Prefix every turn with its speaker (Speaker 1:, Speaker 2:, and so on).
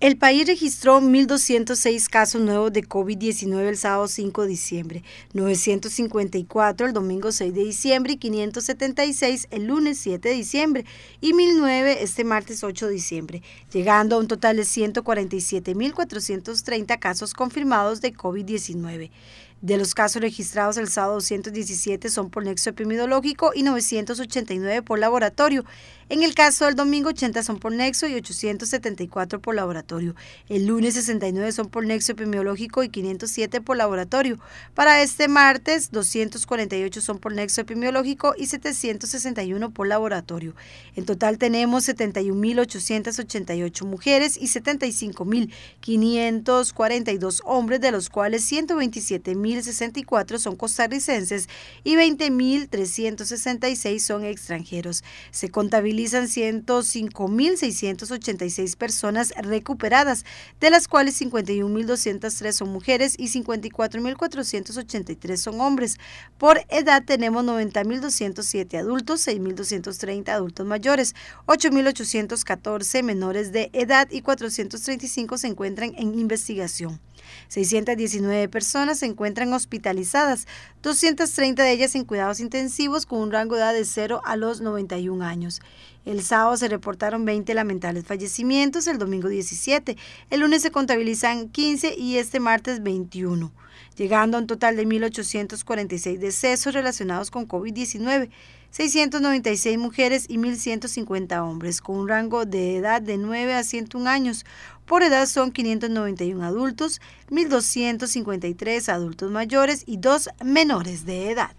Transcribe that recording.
Speaker 1: El país registró 1.206 casos nuevos de COVID-19 el sábado 5 de diciembre, 954 el domingo 6 de diciembre y 576 el lunes 7 de diciembre y 1.009 este martes 8 de diciembre, llegando a un total de 147.430 casos confirmados de COVID-19. De los casos registrados el sábado, 217 son por nexo epidemiológico y 989 por laboratorio. En el caso del domingo, 80 son por nexo y 874 por laboratorio. El lunes, 69 son por nexo epidemiológico y 507 por laboratorio. Para este martes, 248 son por nexo epidemiológico y 761 por laboratorio. En total tenemos 71.888 mujeres y 75.542 hombres, de los cuales 127.000 1.064 son costarricenses y 20.366 son extranjeros. Se contabilizan 105.686 personas recuperadas, de las cuales 51.203 son mujeres y 54.483 son hombres. Por edad tenemos 90.207 adultos, 6.230 adultos mayores, 8.814 menores de edad y 435 se encuentran en investigación. 619 personas se encuentran hospitalizadas, 230 de ellas en cuidados intensivos con un rango de edad de 0 a los 91 años. El sábado se reportaron 20 lamentables fallecimientos, el domingo 17, el lunes se contabilizan 15 y este martes 21, llegando a un total de 1.846 decesos relacionados con COVID-19. 696 mujeres y 1.150 hombres, con un rango de edad de 9 a 101 años. Por edad son 591 adultos, 1.253 adultos mayores y dos menores de edad.